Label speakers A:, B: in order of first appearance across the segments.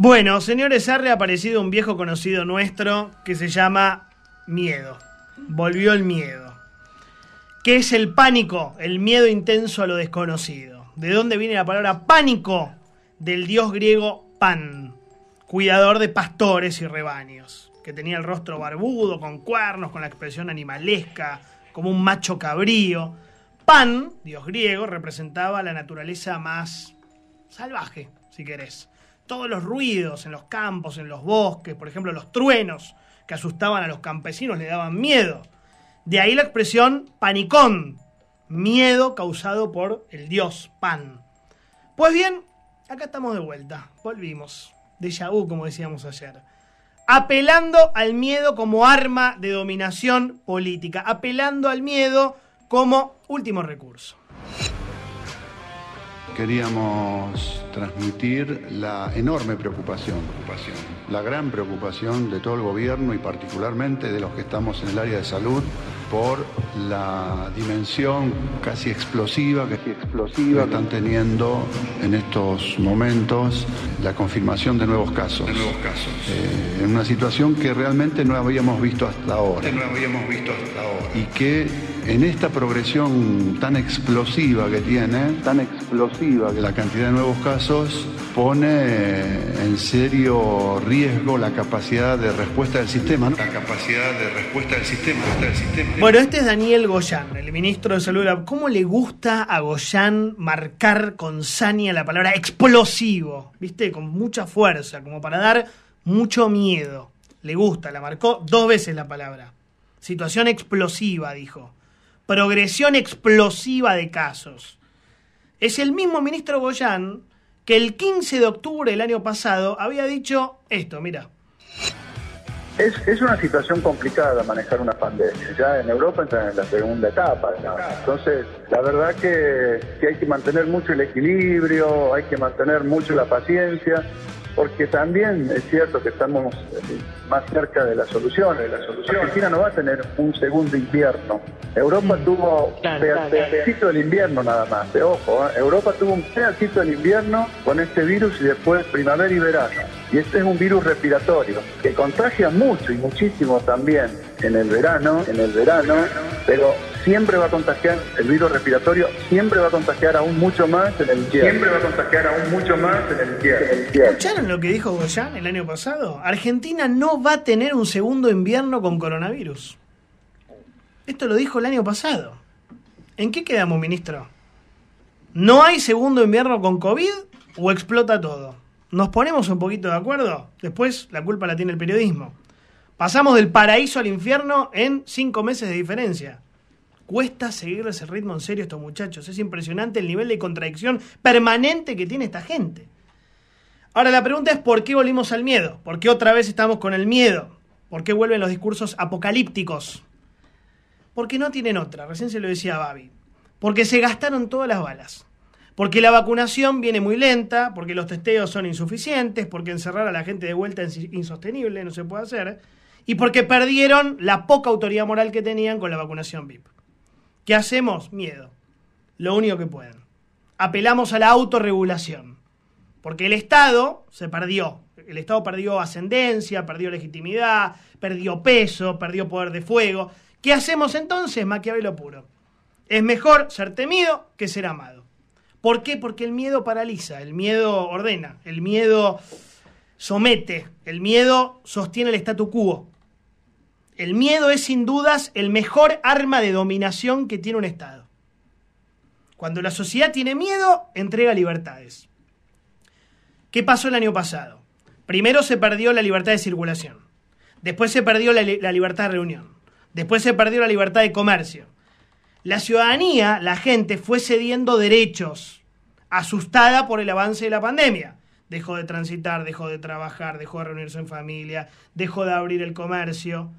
A: Bueno, señores, ha reaparecido un viejo conocido nuestro que se llama Miedo. Volvió el miedo. ¿Qué es el pánico? El miedo intenso a lo desconocido. ¿De dónde viene la palabra pánico? Del dios griego Pan, cuidador de pastores y rebaños, que tenía el rostro barbudo, con cuernos, con la expresión animalesca, como un macho cabrío. Pan, dios griego, representaba la naturaleza más salvaje, si querés todos los ruidos en los campos, en los bosques, por ejemplo, los truenos que asustaban a los campesinos, le daban miedo. De ahí la expresión panicón, miedo causado por el dios Pan. Pues bien, acá estamos de vuelta, volvimos, de vu, como decíamos ayer, apelando al miedo como arma de dominación política, apelando al miedo como último recurso queríamos transmitir la enorme preocupación, la gran preocupación de todo el gobierno y particularmente de los que estamos en el área de salud por la dimensión casi explosiva que, están teniendo en estos momentos la confirmación de nuevos casos. nuevos casos. Eh, en una situación que realmente no habíamos visto hasta ahora. no habíamos visto Y que en esta progresión tan explosiva que tiene, tan explosiva que la cantidad de nuevos casos pone en serio riesgo la capacidad de respuesta del sistema. La capacidad de respuesta del sistema, sistema. Bueno, este es Daniel Goyan, el ministro de Salud. ¿Cómo le gusta a Goyan marcar con saña la palabra explosivo? ¿Viste? Con mucha fuerza, como para dar mucho miedo. Le gusta, la marcó dos veces la palabra. Situación explosiva, dijo progresión explosiva de casos. Es el mismo ministro Goyán que el 15 de octubre del año pasado había dicho esto, mira. Es, una situación complicada manejar una pandemia. Ya en Europa entran en la segunda etapa. Entonces, la verdad que, hay que mantener mucho el equilibrio, hay que mantener mucho la paciencia porque también es cierto que estamos eh, más cerca de la solución. De la solución. Argentina no va a tener un segundo invierno. Europa mm, tuvo un pedacito del invierno nada más, de eh, ojo. Eh. Europa tuvo un pedacito del invierno con este virus y después primavera y verano. Y este es un virus respiratorio que contagia mucho y muchísimo también en el verano, en el verano, pero siempre va a contagiar el virus respiratorio, siempre va a contagiar aún mucho más en el infierno. Siempre va a contagiar aún mucho más en el ¿Escucharon lo que dijo Goyán el año pasado? Argentina no va a tener un segundo invierno con coronavirus. Esto lo dijo el año pasado. ¿En qué quedamos, ministro? ¿No hay segundo invierno con COVID o explota todo? ¿Nos ponemos un poquito de acuerdo? Después la culpa la tiene el periodismo. Pasamos del paraíso al infierno en cinco meses de diferencia cuesta seguirles ese ritmo en serio estos muchachos. Es impresionante el nivel de contradicción permanente que tiene esta gente. Ahora la pregunta es por qué volvimos al miedo, por qué otra vez estamos con el miedo, por qué vuelven los discursos apocalípticos. Porque no tienen otra, recién se lo decía a Babi. Porque se gastaron todas las balas. Porque la vacunación viene muy lenta, porque los testeos son insuficientes, porque encerrar a la gente de vuelta es insostenible, no se puede hacer, y porque perdieron la poca autoridad moral que tenían con la vacunación VIP. ¿Qué hacemos? Miedo. Lo único que pueden. Apelamos a la autorregulación. Porque el Estado se perdió. El Estado perdió ascendencia, perdió legitimidad, perdió peso, perdió poder de fuego. ¿Qué hacemos entonces, Maquiavelo puro? Es mejor ser temido que ser amado. ¿Por qué? Porque el miedo paraliza, el miedo ordena, el miedo somete, el miedo sostiene el statu quo. El miedo es sin dudas el mejor arma de dominación que tiene un Estado. Cuando la sociedad tiene miedo, entrega libertades. ¿Qué pasó el año pasado? Primero se perdió la libertad de circulación, después se perdió la, libertad de reunión, después se perdió la libertad de comercio. La ciudadanía, la gente, fue cediendo derechos, asustada por el avance de la pandemia dejó de transitar, dejó de trabajar, dejó de reunirse en familia, dejó de abrir el comercio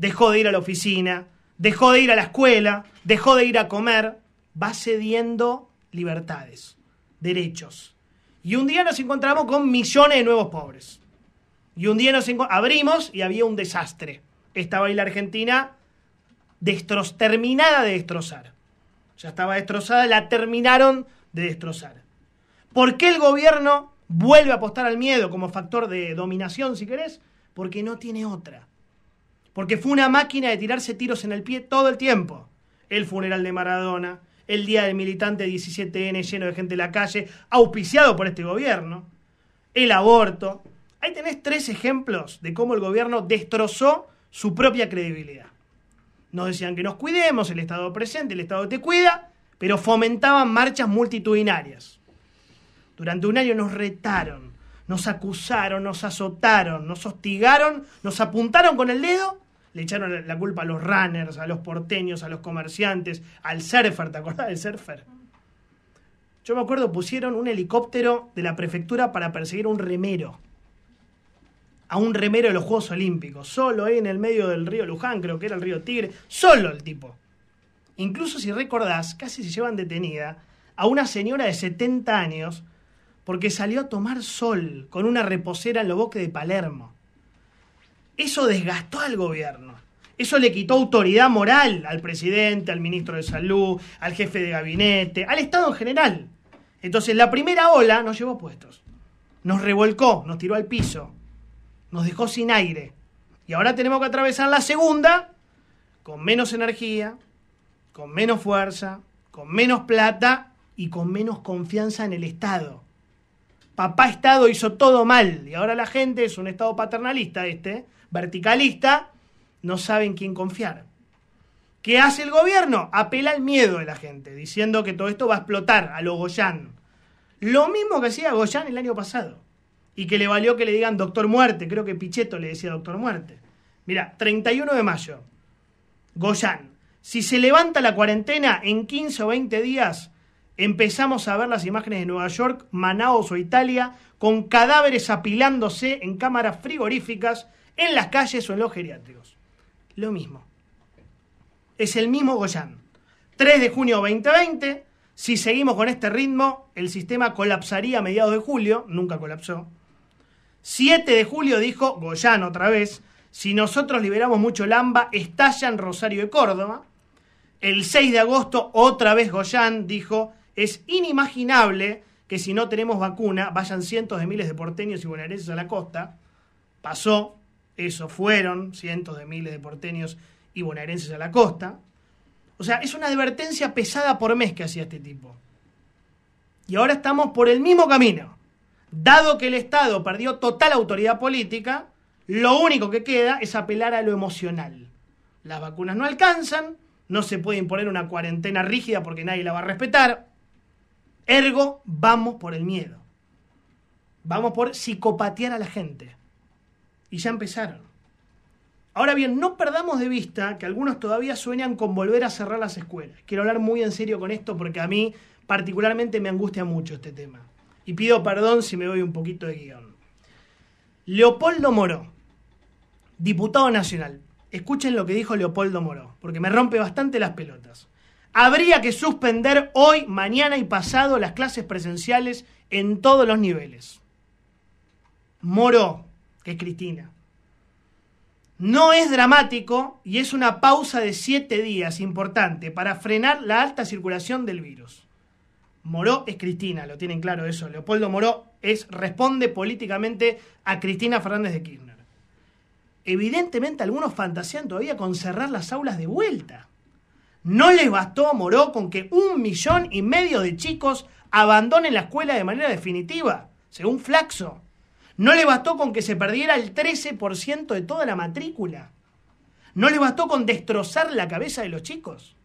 A: dejó de ir a la oficina, dejó de ir a la escuela, dejó de ir a comer, va cediendo libertades, derechos. Y un día nos encontramos con millones de nuevos pobres. Y un día nos abrimos y había un desastre. Estaba ahí la Argentina terminada de destrozar. Ya estaba destrozada, la terminaron de destrozar. ¿Por qué el gobierno vuelve a apostar al miedo como factor de dominación, si querés? Porque no tiene otra. Porque fue una máquina de tirarse tiros en el pie todo el tiempo. El funeral de Maradona, el día del militante 17N lleno de gente en la calle, auspiciado por este gobierno, el aborto. Ahí tenés tres ejemplos de cómo el gobierno destrozó su propia credibilidad. Nos decían que nos cuidemos, el Estado presente, el Estado te cuida, pero fomentaban marchas multitudinarias. Durante un año nos retaron nos acusaron, nos azotaron, nos hostigaron, nos apuntaron con el dedo, le echaron la culpa a los runners, a los porteños, a los comerciantes, al surfer, ¿te acordás del surfer? Yo me acuerdo, pusieron un helicóptero de la prefectura para perseguir a un remero. A un remero de los Juegos Olímpicos. Solo ahí en el medio del río Luján, creo que era el río Tigre. Solo el tipo. Incluso si recordás, casi se llevan detenida a una señora de 70 años porque salió a tomar sol con una reposera en los bosques de Palermo. Eso desgastó al gobierno. Eso le quitó autoridad moral al presidente, al ministro de salud, al jefe de gabinete, al Estado en general. Entonces la primera ola nos llevó puestos. Nos revolcó, nos tiró al piso, nos dejó sin aire. Y ahora tenemos que atravesar la segunda con menos energía, con menos fuerza, con menos plata y con menos confianza en el Estado papá Estado hizo todo mal y ahora la gente es un Estado paternalista este, verticalista, no saben quién confiar. ¿Qué hace el gobierno? Apela al miedo de la gente, diciendo que todo esto va a explotar a lo Goyán. Lo mismo que hacía Goyán el año pasado. Y que le valió que le digan doctor muerte. Creo que Pichetto le decía doctor muerte. Mira, 31 de mayo. Goyán. Si se levanta la cuarentena en 15 o 20 días, empezamos a ver las imágenes de Nueva York, Manaus o Italia, con cadáveres apilándose en cámaras frigoríficas, en las calles o en los geriátricos. Lo mismo. Es el mismo Goyán. 3 de junio 2020, si seguimos con este ritmo, el sistema colapsaría a mediados de julio, nunca colapsó. 7 de julio dijo Goyán otra vez, si nosotros liberamos mucho Lamba, en Rosario de Córdoba. El 6 de agosto, otra vez Goyán dijo, es inimaginable que si no tenemos vacuna vayan cientos de miles de porteños y bonaerenses a la costa. Pasó, eso fueron cientos de miles de porteños y bonaerenses a la costa. O sea, es una advertencia pesada por mes que hacía este tipo. Y ahora estamos por el mismo camino. Dado que el Estado perdió total autoridad política, lo único que queda es apelar a lo emocional. Las vacunas no alcanzan, no se puede imponer una cuarentena rígida porque nadie la va a respetar. Ergo, vamos por el miedo. Vamos por psicopatear a la gente. Y ya empezaron. Ahora bien, no perdamos de vista que algunos todavía sueñan con volver a cerrar las escuelas. Quiero hablar muy en serio con esto porque a mí particularmente me angustia mucho este tema. Y pido perdón si me voy un poquito de guión. Leopoldo Moró, diputado nacional. Escuchen lo que dijo Leopoldo Moró, porque me rompe bastante las pelotas. Habría que suspender hoy, mañana y pasado las clases presenciales en todos los niveles. Moro, que es Cristina. No es dramático y es una pausa de siete días importante para frenar la alta circulación del virus. Moró es Cristina, lo tienen claro eso. Leopoldo Moró es, responde políticamente a Cristina Fernández de Kirchner. Evidentemente algunos fantasean todavía con cerrar las aulas de vuelta. No les bastó a Moró con que un millón y medio de chicos abandonen la escuela de manera definitiva, según Flaxo. No le bastó con que se perdiera el 13% de toda la matrícula. No le bastó con destrozar la cabeza de los chicos.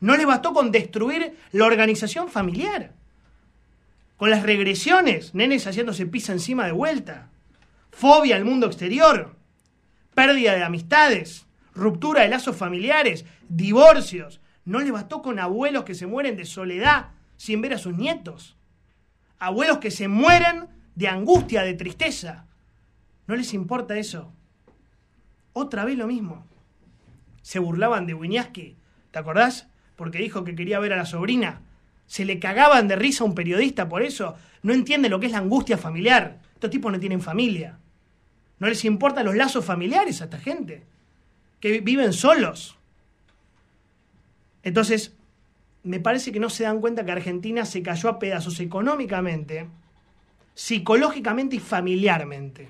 A: No le bastó con destruir la organización familiar. Con las regresiones, nenes haciéndose pisa encima de vuelta. Fobia al mundo exterior. Pérdida de amistades ruptura de lazos familiares, divorcios. No le bastó con abuelos que se mueren de soledad sin ver a sus nietos. Abuelos que se mueren de angustia, de tristeza. No les importa eso. Otra vez lo mismo. Se burlaban de Wiñaski, ¿te acordás? Porque dijo que quería ver a la sobrina. Se le cagaban de risa a un periodista por eso. No entiende lo que es la angustia familiar. Estos tipos no tienen familia. No les importan los lazos familiares a esta gente que viven solos. Entonces, me parece que no se dan cuenta que Argentina se cayó a pedazos económicamente, psicológicamente y familiarmente.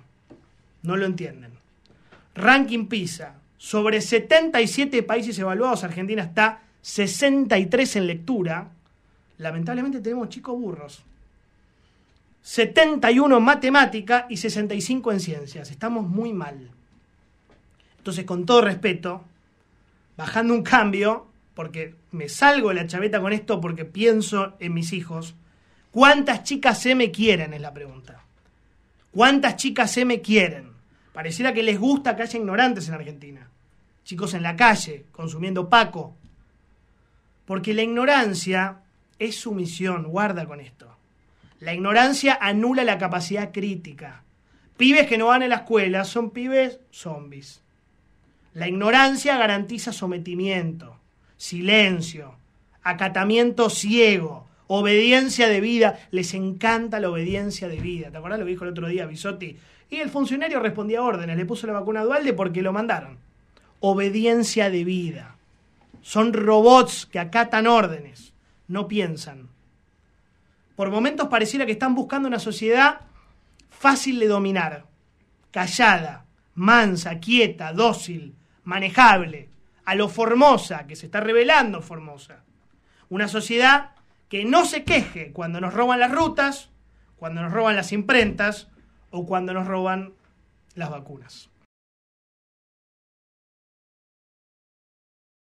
A: No lo entienden. Ranking PISA. Sobre 77 países evaluados, Argentina está 63 en lectura. Lamentablemente tenemos chicos burros. 71 en matemática y 65 en ciencias. Estamos muy mal. Entonces, con todo respeto, bajando un cambio, porque me salgo de la chaveta con esto porque pienso en mis hijos, ¿cuántas chicas se me quieren? Es la pregunta. ¿Cuántas chicas se me quieren? Pareciera que les gusta que haya ignorantes en Argentina. Chicos en la calle, consumiendo Paco. Porque la ignorancia es sumisión, guarda con esto. La ignorancia anula la capacidad crítica. Pibes que no van a la escuela son pibes zombies. La ignorancia garantiza sometimiento, silencio, acatamiento ciego, obediencia de vida. Les encanta la obediencia de vida. ¿Te acuerdas lo que dijo el otro día Bisotti? Y el funcionario respondía a órdenes, le puso la vacuna a Dualde porque lo mandaron. Obediencia de vida. Son robots que acatan órdenes, no piensan. Por momentos pareciera que están buscando una sociedad fácil de dominar, callada, mansa, quieta, dócil, manejable, a lo Formosa, que se está revelando Formosa. Una sociedad que no se queje cuando nos roban las rutas, cuando nos roban las imprentas o cuando nos roban las vacunas.